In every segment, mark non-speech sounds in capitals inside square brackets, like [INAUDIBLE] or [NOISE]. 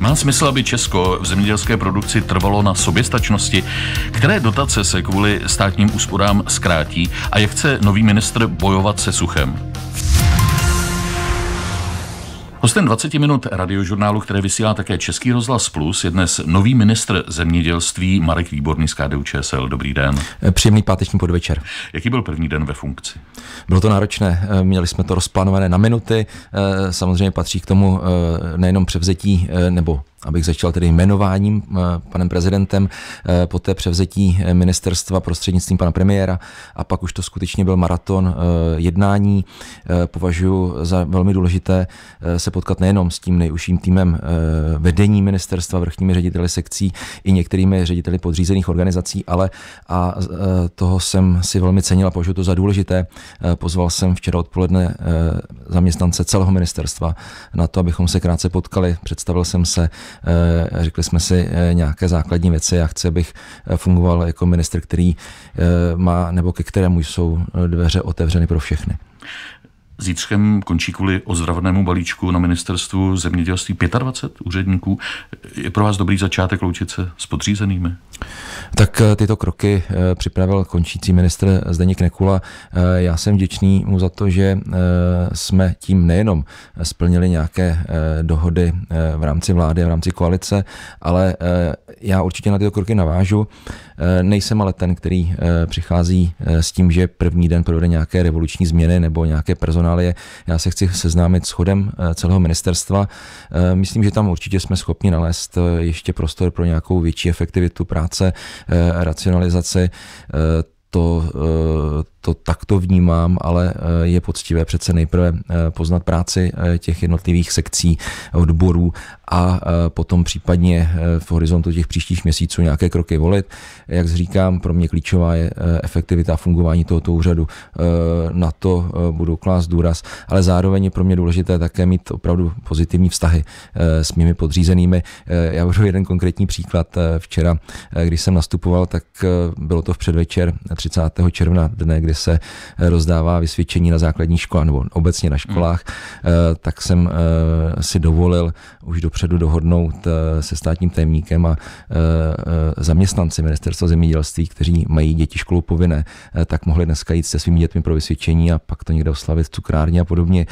Má smysl, aby Česko v zemědělské produkci trvalo na soběstačnosti? Které dotace se kvůli státním úsporám zkrátí a jak chce nový ministr bojovat se suchem? Hostem 20 minut radiožurnálu, které vysílá také Český rozhlas Plus, je dnes nový ministr zemědělství Marek Výborný z KDU ČSL. Dobrý den. Příjemný páteční podvečer. Jaký byl první den ve funkci? Bylo to náročné. Eh, měli jsme to rozplánované na minuty. Eh, samozřejmě patří k tomu eh, nejenom převzetí nebo abych začal tedy jmenováním eh, panem prezidentem, eh, po té převzetí eh, ministerstva prostřednictvím pana premiéra a pak už to skutečně byl maraton jednání. Považuji za velmi důležité se potkat nejenom s tím nejužším týmem vedení ministerstva, vrchními řediteli sekcí i některými řediteli podřízených organizací, ale a toho jsem si velmi cenil a považuji to za důležité. Pozval jsem včera odpoledne zaměstnance celého ministerstva na to, abychom se krátce potkali. Představil jsem se, Eh, řekli jsme si eh, nějaké základní věci. Já chci, abych eh, fungoval jako minister, který má nebo ke kterému jsou dveře otevřeny pro všechny. Zítřkem končí kvůli ozdravnému balíčku na ministerstvu zemědělství 25 úředníků. Je pro vás dobrý začátek loučit se s podřízenými? Tak eh, tyto kroky eh, připravil končící ministr Zdeněk Nekula. Eh, já jsem vděčný mu za to, že jsme tím nejenom splnili nějaké dohody v rámci vlády a v rámci koalice, ale já určitě na tyto kroky navážu. Eh, nejsem ale ten, který eh, přichází eh, s tím, že první den provede nějaké revoluční změny nebo nějaké personálie. Já se chci seznámit s chodem celého ministerstva. Myslím, že tam určitě jsme schopni nalézt ještě prostor pro nějakou větší efektivitu práce, racionalizaci to, to takto vnímám, ale je poctivé přece nejprve poznat práci těch jednotlivých sekcí, odborů a e, potom případně e, v horizontu těch příštích měsíců nějaké kroky volit. Jak říkám, pro mě klíčová je e, efektivita fungování tohoto úřadu. Na to budu klást důraz, ale zároveň je pro mě důležité také mít opravdu pozitivní vztahy s mými podřízenými. Já budu jeden konkrétní příklad. Včera, když jsem nastupoval, tak bylo to v předvečer 30. června dne, kdy se rozdává vysvědčení na základní škole nebo obecně na školách, hmm. tak jsem si dovolil už dopředu dopředu dohodnout eh, se státním tajemníkem a eh, zaměstnanci ministerstva zemědělství, kteří mají děti školu povinné, eh, tak mohli dneska jít se svými dětmi pro vysvědčení a pak to někde oslavit v cukrárně a podobně,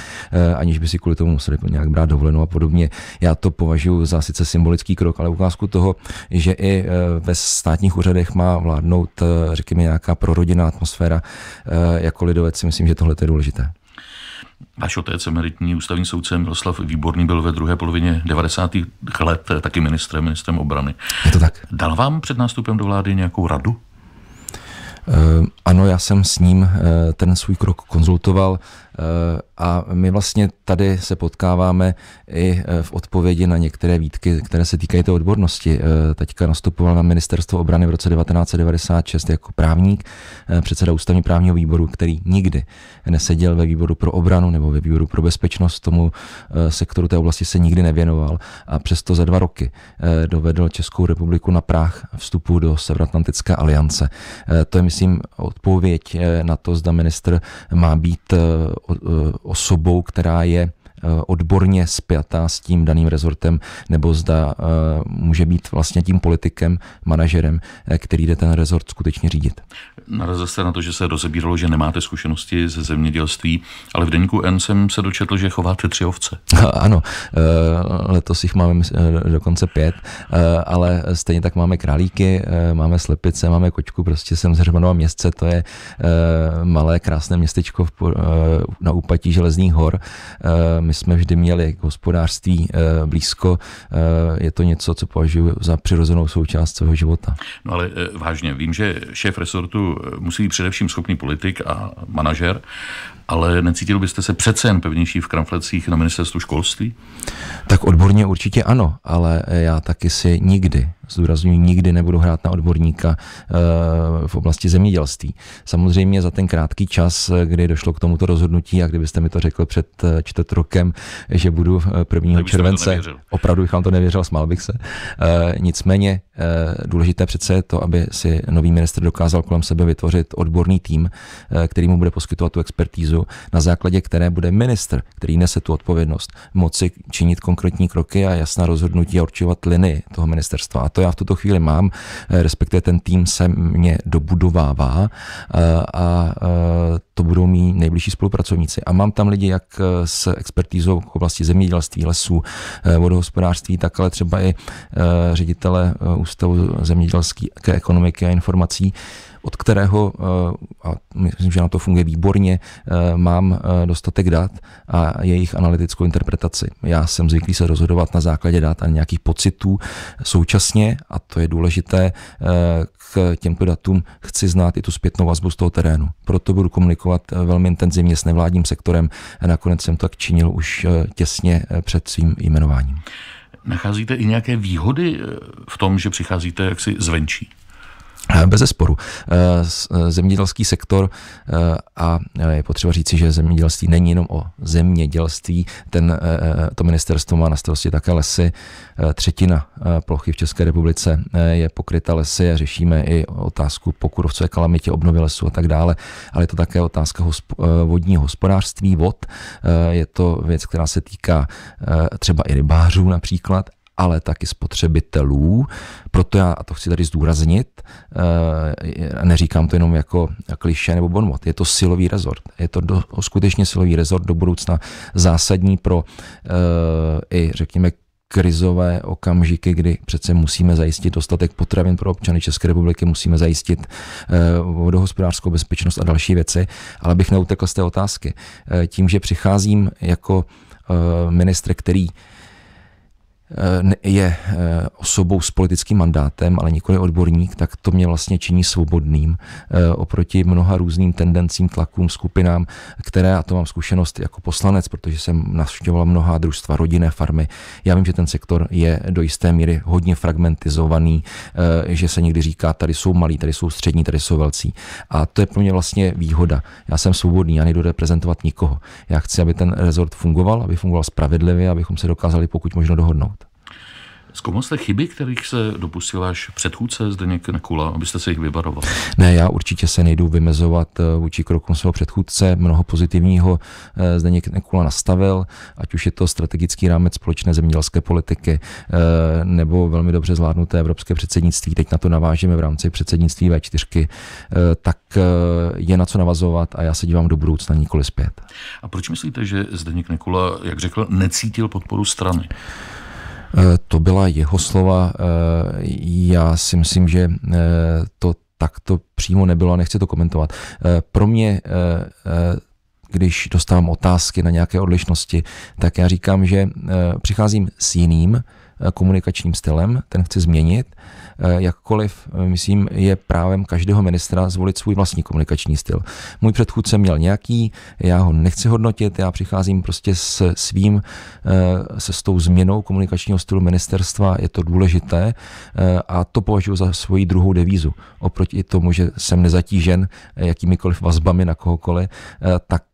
aniž by si kvůli tomu museli nějak brát dovolenou a podobně. Já to považuji za sice symbolický krok, ale ukázku toho, že i ve státních úřadech má vládnout, řekněme, nějaká prorodinná atmosféra, jako lidovec si myslím, že tohle je důležité. Až otec emeritní ústavní soudce Miroslav Výborný byl ve druhé polovině 90. let taky ministrem, ministrem obrany. Je to tak. Dal vám před nástupem do vlády nějakou radu? Eh, ano, já jsem s ním eh, ten svůj krok konzultoval eh, a my vlastně tady se potkáváme i v odpovědi na některé výtky, které se týkají té odbornosti. Teďka nastupoval na ministerstvo obrany v roce 1996 jako právník, předseda ústavní právního výboru, který nikdy neseděl ve výboru pro obranu nebo ve výboru pro bezpečnost, tomu sektoru té oblasti se nikdy nevěnoval a přesto za dva roky dovedl Českou republiku na práh vstupu do Severoatlantické aliance. To je, myslím, prosím odpověď eh, na to, zda ministr má být eh, eh, osobou, která je odborně spjatá s tím daným rezortem, nebo zda může být vlastně tím politikem, manažerem, který jde ten rezort skutečně řídit narazil jste na to, že se rozebíralo, že nemáte zkušenosti ze zemědělství, ale v deníku N jsem se dočetl, že chováte tři ovce. [LAUGHS] Ano, eh, letos jich máme eh, dokonce pět, eh, ale stejně tak máme králíky, máme slepice, máme kočku, prostě jsem z Hřmanova městce, to je malé krásné městečko na úpatí Železných hor. My jsme vždy měli hospodářství blízko, je to něco, co považuji za přirozenou součást svého života. No ale vážně, vím, že šéf resortu musí být především schopný politik a manažer, ale necítil byste se přece jen pevnější v kramflecích na ministerstvu školství? Tak odborně určitě ano, ale já taky si nikdy zdůraznuju, nikdy nebudu hrát na odborníka eh, v oblasti zemědělství. Samozřejmě za ten krátký čas, kdy došlo k tomuto rozhodnutí a kdybyste mi to řekl před eh, čtvrt rokem, že budu 1. Eh, července, opravdu bych vám to nevěřil, smál bych se. Nicméně důležité přece je to, aby si nový minister dokázal kolem sebe vytvořit odborný tým, který mu bude poskytovat tu expertízu, na základě které bude minister, který nese tu odpovědnost, moci činit konkrétní kroky a jasná rozhodnutí a určovat linii toho ministerstva. A to to já v tuto chvíli mám, eh, respektive ten tým se mě dobudovává eh, a eh, to budou mý nejbližší spolupracovníci. A mám tam lidi jak s expertízou v oblasti zemědělství, lesů, vodohospodářství, tak ale třeba i ředitele Ústavu zemědělské ekonomiky a informací od kterého, eh, a myslím, že na to funguje výborně, eh, mám eh, dostatek dat a jejich analytickou interpretaci. Já jsem zvyklý se rozhodovat na základě dat a nějakých pocitů. Současně, a to je důležité, k těmto datům chci znát i tu zpětnou vazbu z toho terénu. Proto budu komunikovat velmi intenzivně s nevládním sektorem. Nakonec jsem tak činil už těsně před svým jmenováním. Nacházíte i nějaké výhody v tom, že přicházíte jaksi zvenčí? Eh, Bez zesporu. Eh, eh, zemědělský sektor a je potřeba říci, že zemědělství není jenom o zemědělství. Ten, to ministerstvo má na starosti také lesy. Třetina plochy v České republice je pokryta lesy a řešíme i otázku po kurovcové kalamitě, obnovy lesů a tak dále. Ale je to také otázka vodního hospodářství, vod. Je to věc, která se týká třeba i rybářů například ale taky spotřebitelů. Proto já, a to chci tady zdůraznit, eh, neříkám to jenom jako kliše nebo bonmot, je to silový rezort. Je to do, skutečně silový rezort do budoucna zásadní pro eh, i, řekněme, krizové okamžiky, kdy přece musíme zajistit dostatek potravin pro občany České republiky, musíme zajistit eh, vodohospodářskou bezpečnost a další věci. Ale bych neutekl z té otázky. Tím, že přicházím jako ministr, který Eh, je eh, osobou s politickým mandátem, ale nikoli odborník, tak to mě vlastně činí svobodným eh, oproti mnoha různým tendencím, tlakům, skupinám, které, a to mám zkušenost jako poslanec, protože jsem navštěvoval mnoha družstva, rodinné farmy. Já vím, že ten sektor je do jisté míry hodně fragmentizovaný, že se někdy říká, tady jsou malí, tady jsou střední, tady jsou velcí. A to je pro mě vlastně výhoda. Já jsem svobodný, já nejdu reprezentovat nikoho. Já chci, aby ten rezort fungoval, aby fungoval spravedlivě, abychom se dokázali pokud možno dohodnout. Zkoumal jste chyby, kterých se dopustil až předchůdce Zdeněk Nekula, abyste se jich vyvaroval? Ne, já určitě se nejdu vymezovat eh, vůči krokům svého předchůdce. Mnoho pozitivního eh, Zdeněk Nekula nastavil, ať už je to strategický rámec společné zemědělské politiky eh, nebo velmi dobře zvládnuté evropské předsednictví. Teď na to navážeme v rámci předsednictví V4, tak je na co navazovat a já se dívám do budoucna nikoli zpět. A proč myslíte, že Zdeněk Nekula, jak řekl, necítil podporu strany? Eh, to byla jeho slova. Eh, já si myslím, že eh, to takto přímo nebylo a nechci to komentovat. Pro mě když dostávám otázky na nějaké odlišnosti, tak já říkám, že přicházím s jiným Eh, komunikačním stylem, ten chce změnit. Eh, jakkoliv, eh, myslím, je právem každého ministra zvolit svůj vlastní komunikační styl. Můj předchůdce měl nějaký, já ho nechci hodnotit, já přicházím prostě s svým, se s tou změnou komunikačního stylu ministerstva, je to důležité a to považuji za svoji druhou devízu. Oproti tomu, že jsem nezatížen jakýmikoliv vazbami na kohokoliv, tak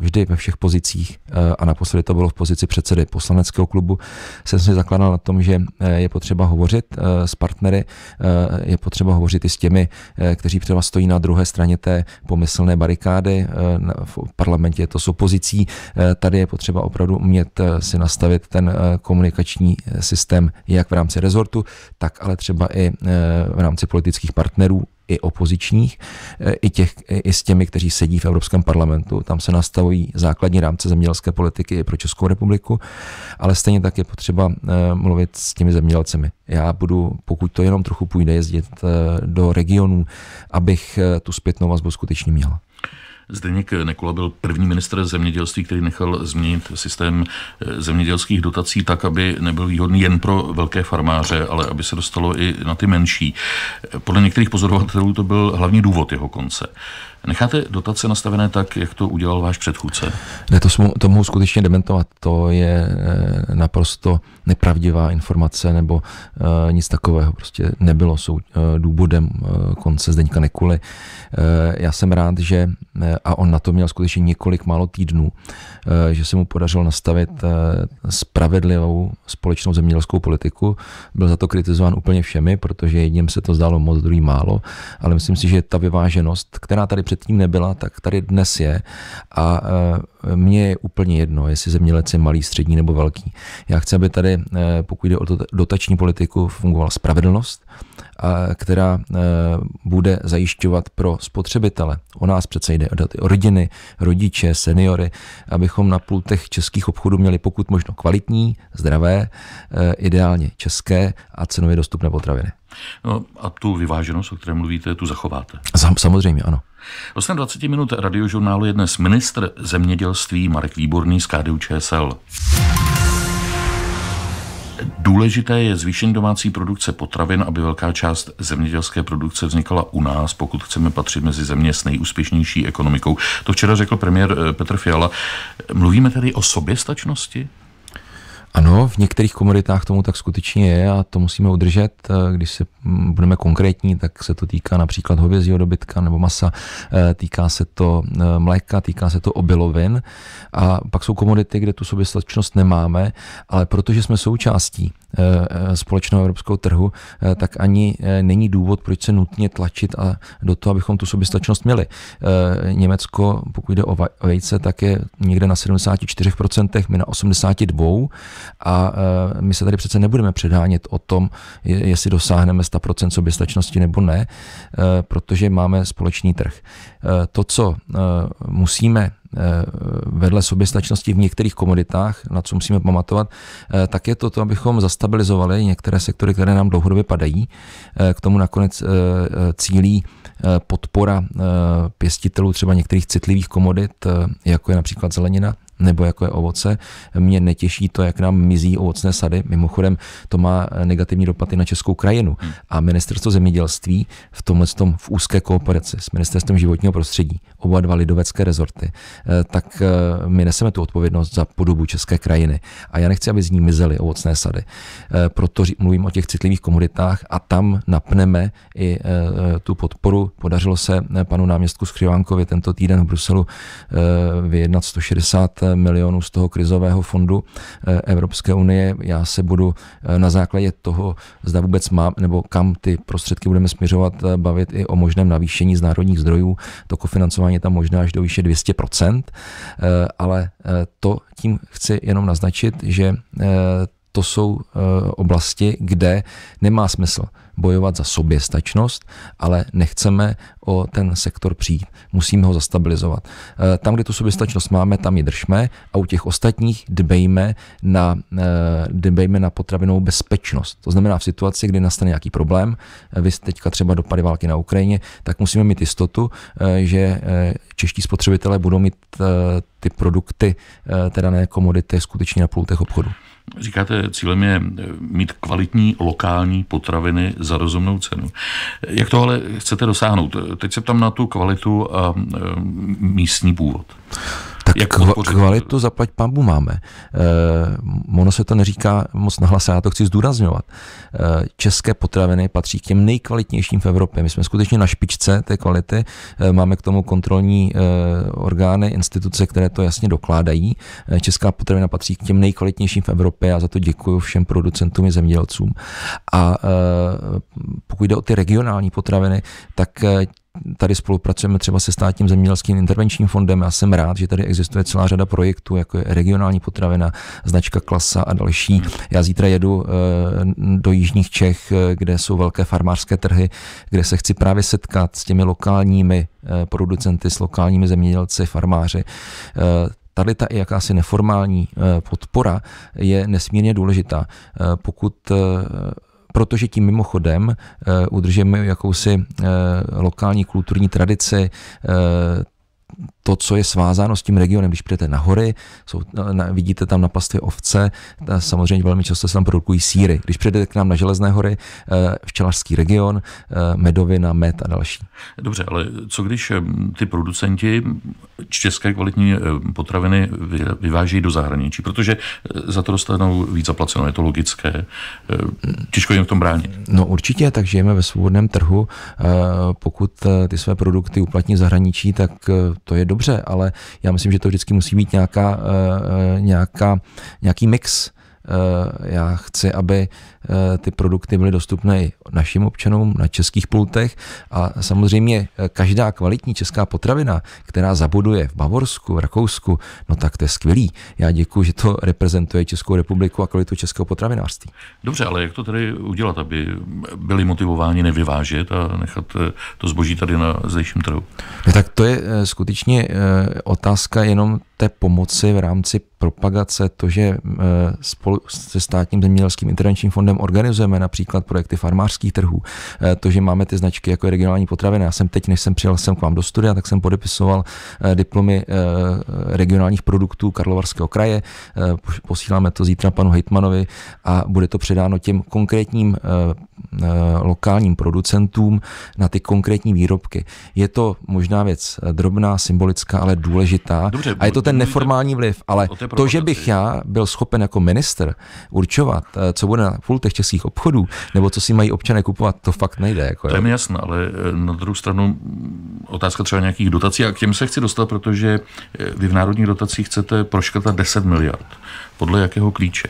vždy ve všech pozicích a naposledy to bylo v pozici předsedy poslaneckého klubu, jsem si zakládal na to, tom, že eh, je potřeba hovořit eh, s partnery, eh, je potřeba hovořit i s těmi, kteří třeba stojí na druhé straně té pomyslné barikády. V parlamentě je to s opozicí. Tady je potřeba opravdu umět si nastavit ten komunikační systém jak v rámci rezortu, tak ale třeba i v rámci politických partnerů i opozičních, eh, i, těch, eh, i s těmi, kteří sedí v Evropském parlamentu. Tam se nastavují základní rámce zemědělské politiky i pro Českou republiku, ale stejně tak je potřeba eh, mluvit s těmi zemědělcemi. Já budu, pokud to jenom trochu půjde, jezdit do regionů, abych tu zpětnou vazbu skutečně měla. Zdeněk Nekula byl první ministr zemědělství, který nechal změnit systém eh, zemědělských dotací tak, aby nebyl výhodný jen pro velké farmáře, ale aby se dostalo i na ty menší. Eh, podle některých pozorovatelů to byl hlavní důvod jeho konce. Necháte dotace nastavené tak, jak to udělal váš předchůdce? Ne, to, smu, to mohu skutečně dementovat. To je eh, naprosto nepravdivá informace nebo uh, nic takového. Prostě nebylo sou, uh, důvodem uh, konce Zdeňka Nekuly. Uh, já jsem rád, že, uh, a on na to měl skutečně několik málo týdnů, uh, že se mu podařilo nastavit uh, spravedlivou společnou zemědělskou politiku. Byl za to kritizován úplně všemi, protože jedním se to zdálo moc, druhý málo, ale myslím si, že ta vyváženost, která tady předtím nebyla, tak tady dnes je. A e, mně je úplně jedno, jestli zemělec je malý, střední nebo velký. Já chci, aby tady, e, pokud jde o dotační politiku, fungovala spravedlnost, která e, bude zajišťovat pro spotřebitele. O nás přece jde o rodiny, rodiče, seniory, abychom na pultech českých obchodů měli pokud možno kvalitní, zdravé, ideálně české a cenově dostupné potraviny. No a tu vyváženost, o které mluvíte, tu zachováte? Samozřejmě, ano. Hostem 20 minut radiožurnálu je dnes ministr zemědělství Marek Výborný z KDU ČSL. Důležité je zvýšení domácí produkce potravin, aby velká část zemědělské produkce vznikala u nás, pokud chceme patřit mezi země s nejúspěšnější ekonomikou. To včera řekl premiér eh, Petr Fiala. Mluvíme tedy o soběstačnosti? Ano, v některých komoditách tomu tak skutečně je a to musíme udržet. Eh, když se mm, budeme konkrétní, tak se to týká například hovězího dobytka nebo masa, eh, týká se to eh, mléka, týká se to obilovin. A pak jsou komodity, kde tu soběstačnost nemáme, ale protože jsme součástí společného evropského trhu, tak ani není důvod, proč se nutně tlačit a do toho, abychom tu soběstačnost měli. Německo, pokud jde o vejce, tak je někde na 74%, my na 82% a eh, my se tady přece nebudeme předhánět o tom, jestli dosáhneme 100% soběstačnosti nebo ne, eh, protože máme společný trh. Eh, to, co musíme vedle soběstačnosti v některých komoditách, na co musíme pamatovat, tak je to, to, abychom zastabilizovali některé sektory, které nám dlouhodobě padají. K tomu nakonec cílí podpora pěstitelů třeba některých citlivých komodit, jako je například zelenina nebo jako je ovoce. Mě netěší to, jak nám mizí ovocné sady. Mimochodem, to má eh, negativní dopady na českou krajinu. Hmm. A ministerstvo zemědělství v tomhle tom v úzké kooperaci s ministerstvem životního prostředí, oba dva lidovecké rezorty, eh, tak eh, my neseme tu odpovědnost za podobu české krajiny. A já nechci, aby z ní mizely ovocné sady. Proto mluvím o těch citlivých komoditách a tam napneme i tu podporu. Podařilo se panu náměstku Skřivánkovi tento týden v Bruselu vyjednat 160 milionů z toho krizového fondu eh, Evropské unie. Já se budu eh, na základě toho, zda vůbec mám, nebo kam ty prostředky budeme směřovat, eh, bavit i o možném navýšení z národních zdrojů. To kofinancování je tam možná až do výše 200%, ale to tím chci jenom naznačit, že to jsou eh, oblasti, kde nemá smysl bojovat za soběstačnost, ale nechceme o ten sektor přijít. Musíme ho zastabilizovat. Eh, tam, kde tu soběstačnost máme, tam ji držme a u těch ostatních dbejme na, eh, dbejme na potravinovou bezpečnost. To znamená v situaci, kdy nastane nějaký problém, vy teďka třeba dopady války na Ukrajině, tak musíme mít jistotu, že čeští spotřebitelé budou mít ty produkty, teda ne komodity, skutečně na půl těch obchodů. Říkáte, cílem je eh, mít kvalitní lokální potraviny za rozumnou cenu. Jak to ale chcete dosáhnout? Teď se tam na tu kvalitu a eh, místní původ. Tak jak podpořit? kvalitu zaplať pambu máme. E, ono se to neříká moc nahlas, já to chci zdůrazňovat. E, české potraviny patří k těm nejkvalitnějším v Evropě. My jsme skutečně na špičce té kvality. E, máme k tomu kontrolní e, orgány, instituce, které to jasně dokládají. E, česká potravina patří k těm nejkvalitnějším v Evropě a za to děkuji všem producentům i zemědělcům. A e, pokud jde o ty regionální potraviny, tak Tady spolupracujeme třeba se státním zemědělským intervenčním fondem. Já jsem rád, že tady existuje celá řada projektů, jako je regionální potravina, značka Klasa a další. Hmm. Já zítra jedu eh, do Jižních Čech, eh, kde jsou velké farmářské trhy, kde se chci právě setkat s těmi lokálními eh, producenty, s lokálními zemědělci, farmáři tady ta i jakási neformální podpora je nesmírně důležitá. Pokud protože tím mimochodem eh, udržíme udržujeme jakousi eh, lokální kulturní tradici, eh, to, co je svázáno s tím regionem. Když přijete na hory, jsou, no, na, vidíte tam na pastvě ovce, ta, samozřejmě velmi často se tam produkují síry. Když přijdete k nám na Železné hory, eh, včelařský region, eh, medovina, med a další. Dobře, ale co když eh, ty producenti české kvalitní potraviny vyváží do zahraničí, protože za to dostanou víc zaplaceno, je to logické. Těžko jim v tom bránit. No určitě, tak žijeme ve svobodném trhu. Pokud ty své produkty uplatní v zahraničí, tak to je dobře, ale já myslím, že to vždycky musí být nějaká, eh, eh, nějaká, nějaký mix. Eh, já chci, aby Eh, ty produkty byly dostupné našim občanům na českých pultech a samozřejmě eh, každá kvalitní česká potravina, která zabuduje v Bavorsku, v Rakousku, no tak to je skvělý. Já děkuji, že to reprezentuje Českou republiku a kvalitu českého potravinářství. Dobře, ale jak to tedy udělat, aby byli motivováni nevyvážet a nechat eh, to zboží tady na zdejším trhu? No tak to je skutečně otázka jenom té pomoci v rámci propagace, to, že spolu se státním zemědělským intervenčním fondem fondem organizujeme například projekty farmářských trhů, eh, to, že máme ty značky jako regionální potraviny. Já jsem teď, než jsem přijel sem k vám do studia, tak jsem podepisoval eh, diplomy eh, regionálních produktů Karlovarského kraje. Posíláme to zítra panu Hejtmanovi a bude to předáno těm konkrétním lokálním producentům na ty konkrétní výrobky. Je to možná věc drobná, symbolická, ale důležitá. Dobře, a je to ten neformální vliv, ale to, to že bych já byl schopen jako minister určovat, co bude na těch českých obchodů, nebo co si mají občané kupovat, to fakt nejde. Jako, to je jasné, ale eh, na druhou stranu otázka třeba nějakých dotací a k těm se chci dostat, protože eh, vy v národních dotacích chcete proškrtat 10 miliard. Podle jakého klíče?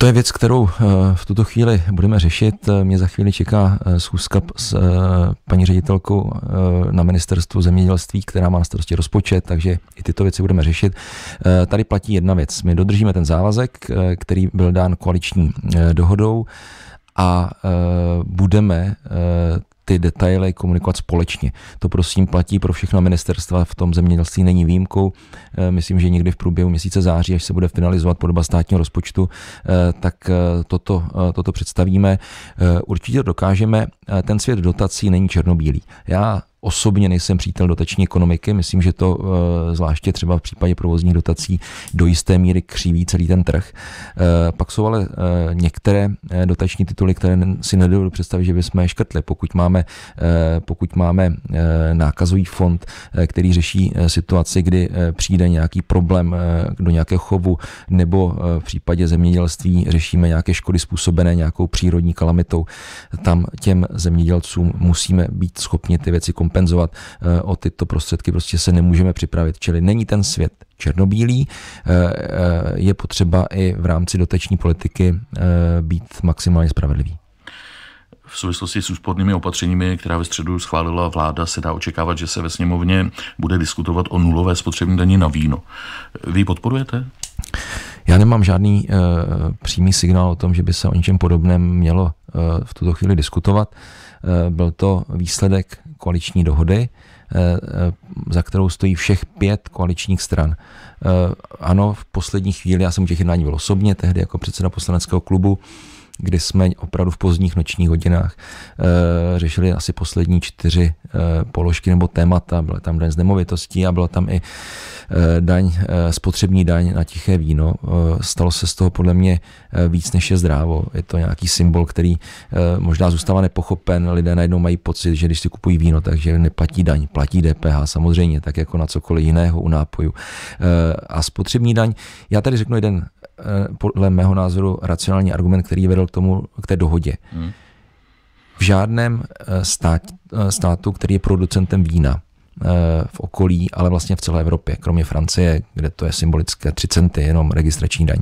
To je věc, kterou eh, v tuto chvíli budeme řešit. Mě za chvíli čeká eh, schůzka s eh, paní ředitelkou na ministerstvu zemědělství, která má na starosti rozpočet, takže i tyto věci budeme řešit. Tady platí jedna věc. My dodržíme ten závazek, který byl dán koaliční dohodou a budeme ty detaily komunikovat společně. To prosím platí pro všechna ministerstva, v tom zemědělství není výjimkou. Eh, myslím, že někdy v průběhu měsíce září, až se bude finalizovat podoba státního rozpočtu, eh, tak eh, toto, toto představíme. Určitě dokážeme. Ten svět dotací není černobílý. Já osobně nejsem přítel dotační ekonomiky. Myslím, že to eh, zvláště třeba v případě provozních dotací do jisté míry křiví celý ten trh. Eh, pak jsou ale eh, některé dotační tituly, které si nedovedu představit, že bychom je škrtli. Pokud máme, pokud máme nákazový fond, který řeší situaci, kdy přijde nějaký problém do nějakého chovu, nebo v případě zemědělství řešíme nějaké škody způsobené nějakou přírodní kalamitou, tam těm zemědělcům musíme být schopni ty věci kompenzovat eh, o tyto prostředky, prostě se nemůžeme připravit. Čili není ten svět černobílý, eh, eh, je potřeba i v rámci doteční politiky být maximálně spravedlivý. V souvislosti s úspornými opatřeními, která ve středu schválila vláda, se dá očekávat, že se ve sněmovně bude diskutovat o nulové spotřební daní na víno. Vy podporujete? Já nemám žádný uh, přímý signál o tom, že by se o něčem podobném mělo uh, v tuto chvíli diskutovat. Uh, byl to výsledek koaliční dohody, eh, eh, za kterou stojí všech pět koaličních stran. Eh, ano, v poslední chvíli, já jsem těch jednání byl osobně, tehdy jako předseda poslaneckého klubu, kdy jsme opravdu v pozdních nočních hodinách eh, řešili asi poslední čtyři eh, položky nebo témata. Byla tam daň z nemovitostí a byla tam i eh, daň, e, spotřební daň na tiché víno. stalo se z toho podle mě víc než je zdrávo. Je to nějaký symbol, který možná zůstává nepochopen. Lidé najednou mají pocit, že když si kupují víno, takže neplatí daň, platí DPH samozřejmě, tak jako na cokoliv jiného u nápoju. E, a spotřební daň, já tady řeknu jeden Eh, podle mého názoru racionální argument, který vedl k tomu, k té dohodě. Hmm. V žádném eh, stát, eh, státu, který je producentem vína v okolí, ale vlastně v celé Evropě, kromě Francie, kde to je symbolické 3 centy, jenom registrační daň,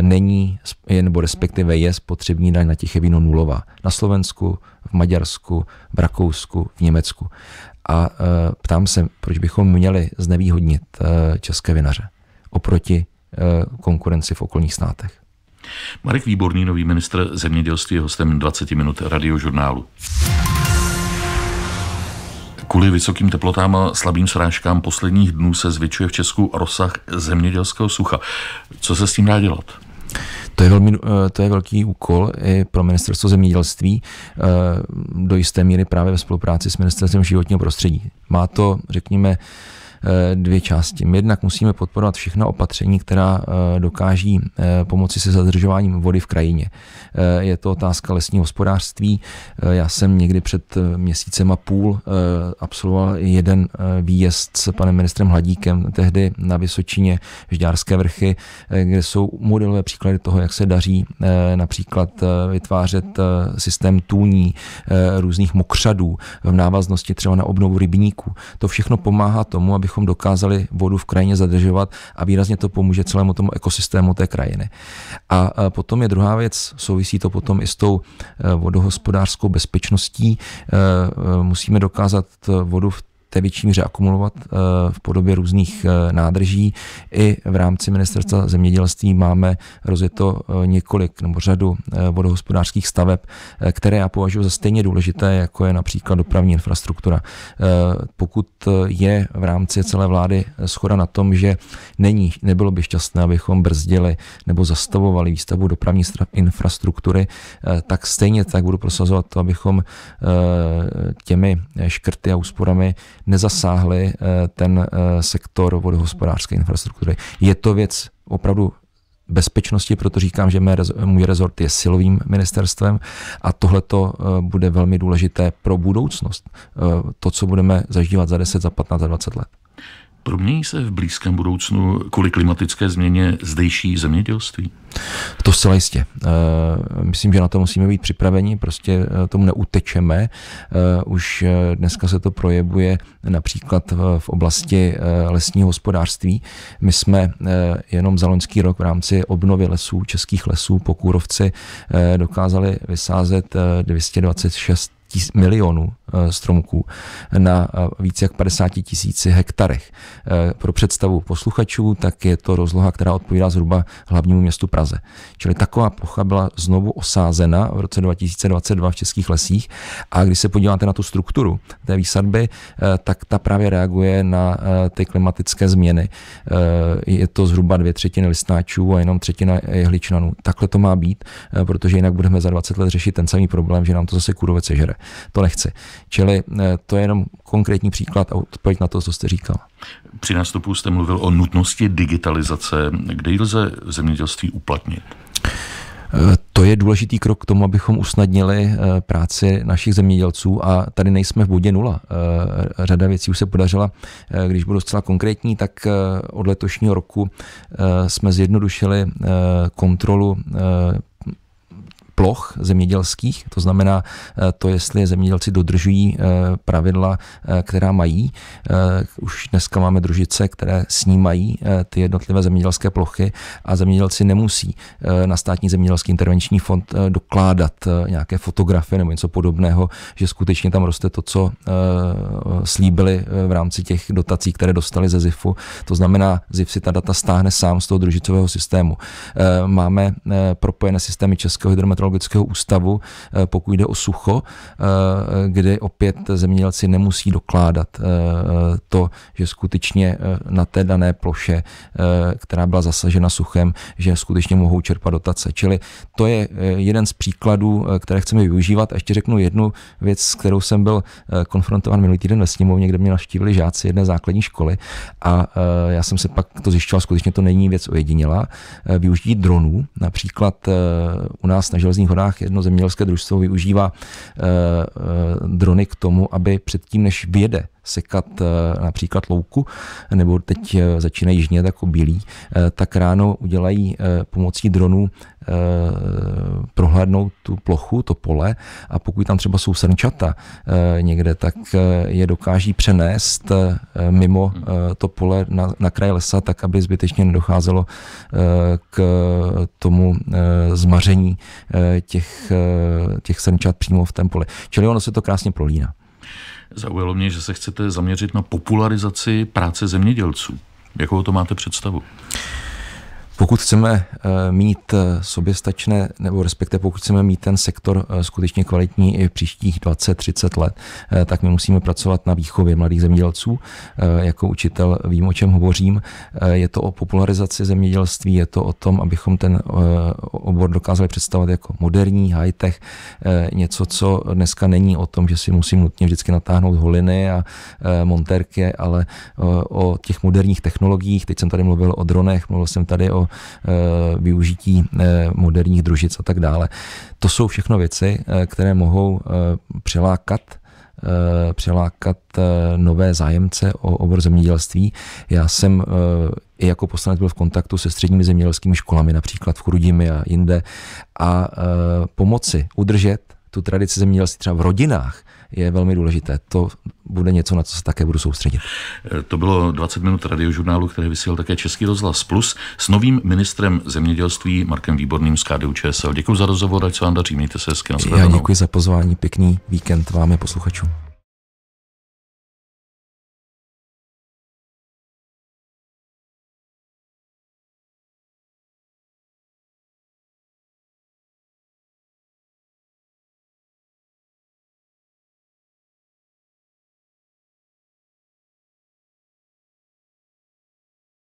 není, nebo respektive je spotřební daň na tiché víno nulová. Na Slovensku, v Maďarsku, v Rakousku, v Německu. A ptám se, proč bychom měli znevýhodnit české vinaře oproti Eh, konkurenci v okolních státech. Marek Výborný, nový ministr zemědělství, je hostem 20 minut radiožurnálu. Kvůli vysokým teplotám a slabým srážkám posledních dnů se zvětšuje v Česku rozsah zemědělského sucha. Co se s tím dá dělat? To je, velmi, eh, to je velký úkol i pro ministerstvo zemědělství, eh, do jisté míry právě ve spolupráci s ministerstvem životního prostředí. Má to, řekněme, Eh, dvě části. My jednak musíme podporovat všechna opatření, která eh, dokáží eh, pomoci se zadržováním vody v krajině. Je to otázka lesního hospodářství. Já jsem někdy před měsícem a půl absolvoval jeden výjezd s panem ministrem Hladíkem, tehdy na Vysočině, Žďárské vrchy, kde jsou modelové příklady toho, jak se daří například vytvářet systém tůní, různých mokřadů v návaznosti třeba na obnovu rybníků. To všechno pomáhá tomu, aby abychom dokázali vodu v krajině zadržovat a výrazně to pomůže celému tomu ekosystému té krajiny. A potom je druhá věc, souvisí to potom i s tou e, vodohospodářskou bezpečností. E, e, musíme dokázat vodu v té větší míře akumulovat eh, v podobě různých eh, nádrží. I v rámci ministerstva zemědělství máme rozjeto eh, několik nebo řadu vodohospodářských staveb, které já považuji za stejně důležité, jako je například dopravní infrastruktura. Pokud je v rámci celé vlády schoda na tom, že není, nebylo by šťastné, abychom brzdili nebo zastavovali výstavbu dopravní infrastruktury, tak stejně tak budu prosazovat to, abychom těmi škrty a úsporami nezasáhly eh, ten eh, sektor vodohospodářské infrastruktury. Je to věc opravdu bezpečnosti, proto říkám, že můj rezort je silovým ministerstvem a tohle to eh, bude velmi důležité pro budoucnost. To, co budeme zažívat za 10, za 15, za 20 let. Promění se v blízkém budoucnu kvůli klimatické změně zdejší zemědělství? To zcela jistě. Eh, myslím, že na to musíme být připraveni, prostě eh, tomu neutečeme. Eh, už dneska se to projevuje například v oblasti lesního hospodářství. My jsme jenom za loňský rok v rámci obnovy lesů, českých lesů po Kůrovci dokázali vysázet 226 tis, milionů eh, stromků na eh, více jak 50 tisíci hektarech. Eh, pro představu posluchačů, tak je to rozloha, která odpovídá zhruba hlavnímu městu Praze. Čili taková plocha byla znovu osázena v roce 2022 v českých lesích a když se podíváte na tu strukturu té výsadby, tak ta právě reaguje na ty klimatické změny. Je to zhruba dvě třetiny listnáčů a jenom třetina jehličnanů. Takhle to má být, protože jinak budeme za 20 let řešit ten samý problém, že nám to zase kůrovec sežere to nechci. Čili eh, to je jenom konkrétní příklad a odpověď na to, co jste říkal. Při nástupu jste mluvil o nutnosti digitalizace. Kde ji lze v zemědělství uplatnit? Eh, to je důležitý krok k tomu, abychom usnadnili eh, práci našich zemědělců a tady nejsme v bodě nula. Řada věcí už se podařila. Když budu zcela konkrétní, tak od letošního roku jsme zjednodušili kontrolu ploch zemědělských, to znamená eh, to, jestli zemědělci dodržují eh, pravidla, eh, která mají. Už dneska máme družice, které snímají ty jednotlivé zemědělské plochy a zemědělci nemusí na státní zemědělský intervenční fond dokládat nějaké fotografie nebo něco podobného, že skutečně tam roste to, co slíbili v rámci těch dotací, které dostali ze ZIFu. To znamená, ZIF si ta data stáhne sám z toho družicového systému. Máme propojené systémy Českého hydrometeorologického hydrologického ústavu, eh, pokud jde o sucho, eh, kde opět zemědělci nemusí dokládat eh, to, že skutečně na té dané ploše, která byla zasažena suchem, že skutečně mohou čerpat dotace. Čili to je jeden z příkladů, které chceme využívat. A ještě řeknu jednu věc, s kterou jsem byl konfrontován minulý týden ve sněmovně, kde mě navštívili žáci jedné základní školy a já jsem se pak to zjišťoval, skutečně to není věc ojedinělá. Využití dronů, například u nás na Železných horách jedno zemědělské družstvo využívá eh, eh, drony k tomu, aby předtím, než vyjede sekat eh, například louku, nebo teď eh, začínají jižně jako bílí, eh, tak ráno udělají pomocí dronu prohlédnout tu plochu, to pole a pokud tam třeba jsou srnčata někde, tak je dokáží přenést mimo to pole na, na kraj lesa, tak aby zbytečně nedocházelo k tomu zmaření těch, těch srnčat přímo v tom poli. Čili ono se to krásně prolíná. Zaujalo mě, že se chcete zaměřit na popularizaci práce zemědělců. Jakou to máte představu? Pokud chceme eh, mít eh, soběstačné, nebo respektive pokud chceme mít ten sektor eh, skutečně kvalitní i v příštích 20-30 let, tak my musíme pracovat na výchově mladých zemědělců. Jako učitel vím, o čem hovořím. Je to o popularizaci zemědělství, je to o tom, abychom ten obor dokázali představovat jako moderní, high-tech, něco, co dneska není o tom, že si musím nutně vždycky natáhnout holiny a monterky, ale o těch moderních technologiích. Teď jsem tady mluvil o dronech, mluvil jsem tady o Eh, využití eh, moderních družic a tak dále. To jsou všechno věci, eh, které mohou přilákat přilákat nové zájemce o obor zemědělství. Já jsem i jako poslanec byl v kontaktu se středními zemědělskými školami, například v Chrudimi a jinde, a pomoci udržet tu tradici zemědělství třeba v rodinách, je velmi důležité. To bude něco, na co se také budu soustředit. To bylo 20 minut radiožurnálu, který vysílal také Český rozhlas Plus s novým ministrem zemědělství Markem Výborným z KDU ČSL. Děkuji za rozhovor, ať se vám daří, mějte se hezky. Já děkuji za pozvání, pěkný víkend vám a posluchačům.